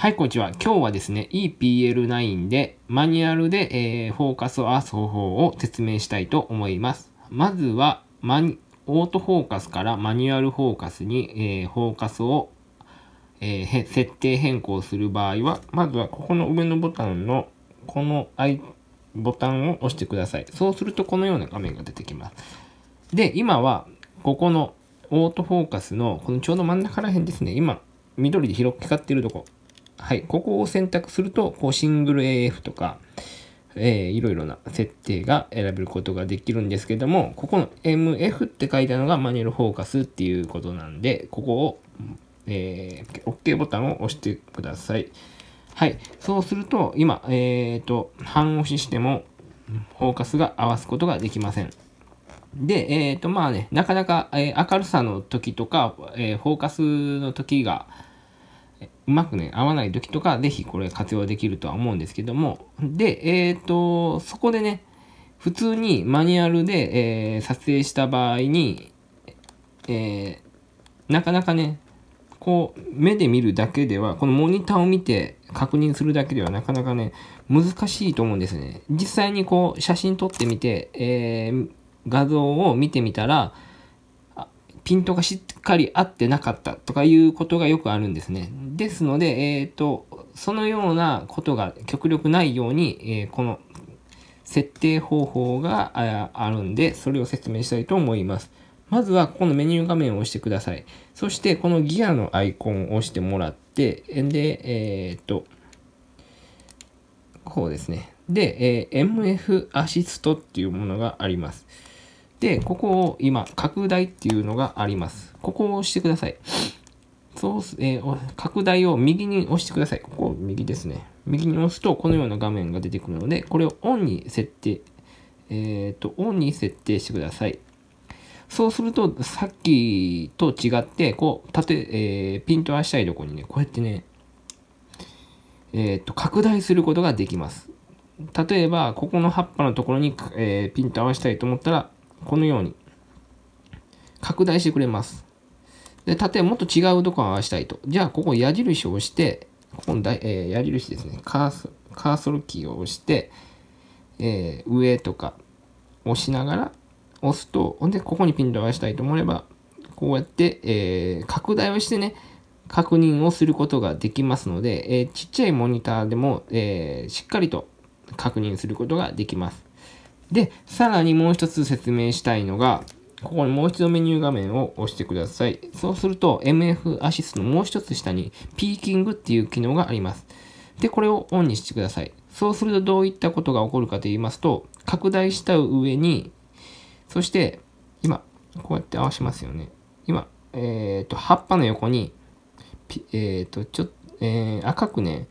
はい、こんにちは。今日はですね、EPL9 でマニュアルで、えー、フォーカスを合わす方法を説明したいと思います。まずは、マニオートフォーカスからマニュアルフォーカスに、えー、フォーカスを、えー、設定変更する場合は、まずはここの上のボタンの、このアイボタンを押してください。そうするとこのような画面が出てきます。で、今は、ここのオートフォーカスの、このちょうど真ん中ら辺ですね、今、緑で広く光っているとこはい、ここを選択すると、こうシングル AF とか、えー、いろいろな設定が選べることができるんですけども、ここの MF って書いたのがマニュアルフォーカスっていうことなんで、ここを、えー、OK ボタンを押してください。はい。そうすると、今、えっ、ー、と、半押ししても、フォーカスが合わすことができません。で、えっ、ー、と、まあね、なかなか、え明るさの時とか、えフォーカスの時が、うまくね、合わない時とか、ぜひこれ活用できるとは思うんですけども、で、えっ、ー、と、そこでね、普通にマニュアルで、えー、撮影した場合に、えー、なかなかね、こう、目で見るだけでは、このモニターを見て確認するだけではなかなかね、難しいと思うんですね。実際にこう、写真撮ってみて、えー、画像を見てみたら、ピントがしっかり合ってなかったとかいうことがよくあるんですね。ですので、えっ、ー、と、そのようなことが極力ないように、えー、この設定方法があるんで、それを説明したいと思います。まずは、ここのメニュー画面を押してください。そして、このギアのアイコンを押してもらって、で、えっ、ー、と、こうですね。で、えー、MF アシストっていうものがあります。で、ここを今、拡大っていうのがあります。ここを押してください。そうす、えー、拡大を右に押してください。ここ、右ですね。右に押すと、このような画面が出てくるので、これをオンに設定、えっ、ー、と、オンに設定してください。そうすると、さっきと違って、こう、縦、えー、ピント合わしたいとこにね、こうやってね、えっ、ー、と、拡大することができます。例えば、ここの葉っぱのところに、えー、ピント合わせたいと思ったら、このように拡大してくれます。で、縦もっと違うとこを合わせたいと。じゃあ、ここ矢印を押して、ここのえー、矢印ですねカーソ、カーソルキーを押して、えー、上とか押しながら押すと、ほんで、ここにピントを合わせたいと思えば、こうやって、えー、拡大をしてね、確認をすることができますので、えちっちゃいモニターでも、えしっかりと確認することができます。で、さらにもう一つ説明したいのが、ここにもう一度メニュー画面を押してください。そうすると MF アシストのもう一つ下にピーキングっていう機能があります。で、これをオンにしてください。そうするとどういったことが起こるかと言いますと、拡大した上に、そして今、こうやって合わしますよね。今、えっ、ー、と、葉っぱの横に、えっ、ー、と、ちょっと、えー、赤くね、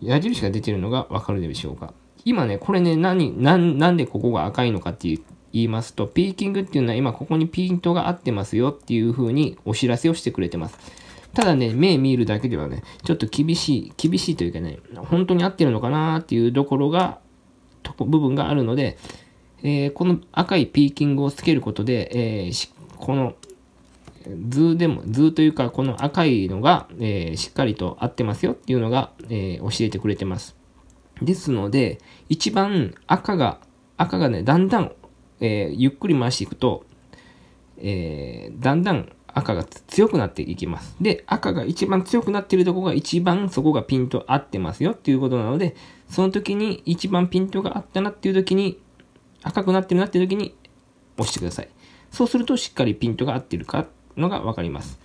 矢印が出てるのがわかるでしょうか。今ね、これね、何、なんでここが赤いのかっていう言いますと、ピーキングっていうのは今ここにピントが合ってますよっていう風にお知らせをしてくれてます。ただね、目見るだけではね、ちょっと厳しい、厳しいというかね、本当に合ってるのかなっていうところが、とこ部分があるので、えー、この赤いピーキングをつけることで、えー、この図でも、図というか、この赤いのが、えー、しっかりと合ってますよっていうのが、え教えてくれてます。ですので、一番赤が、赤がね、だんだん、えー、ゆっくり回していくと、えー、だんだん赤が強くなっていきます。で、赤が一番強くなっているとこが一番そこがピント合ってますよっていうことなので、その時に一番ピントが合ったなっていう時に、赤くなってるなっていう時に押してください。そうするとしっかりピントが合ってるかのがわかります。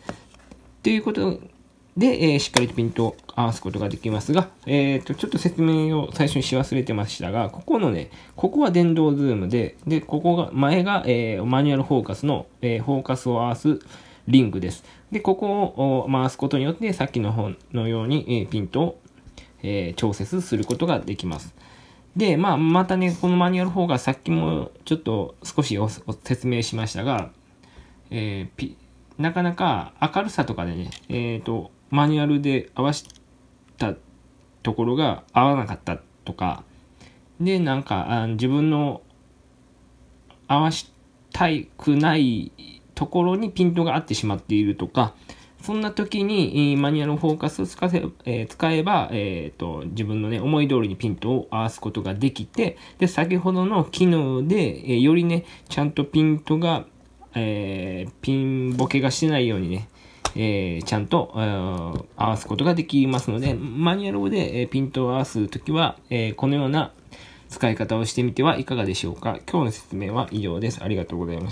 ということで、えー、しっかりとピントを合わすことができますが、えっ、ー、と、ちょっと説明を最初にし忘れてましたが、ここのね、ここは電動ズームで、で、ここが、前が、えー、マニュアルフォーカスの、えフォーカスを合わすリングです。で、ここを回すことによって、さっきの方のように、えピントを、え調節することができます。で、まあ、またね、このマニュアルフォーカス、さっきもちょっと少し説明しましたが、えなかなか明るさとかでね、えっ、と、マニュアルで合わしたところが合わなかったとかでなんかあ自分の合わしたくないところにピントが合ってしまっているとかそんな時にマニュアルフォーカスを使せ、え使えば、えーと、自分の、ね、思い通りにピントを合わすことができてで先ほどの機能で、えよりねちゃんとピントが、えー、ピンボケがしないようにねえー、ちゃんと、えー、合わすことができますので、マニュアルで、えー、ピントを合わすときは、えー、このような使い方をしてみてはいかがでしょうか。今日の説明は以上です。ありがとうございました。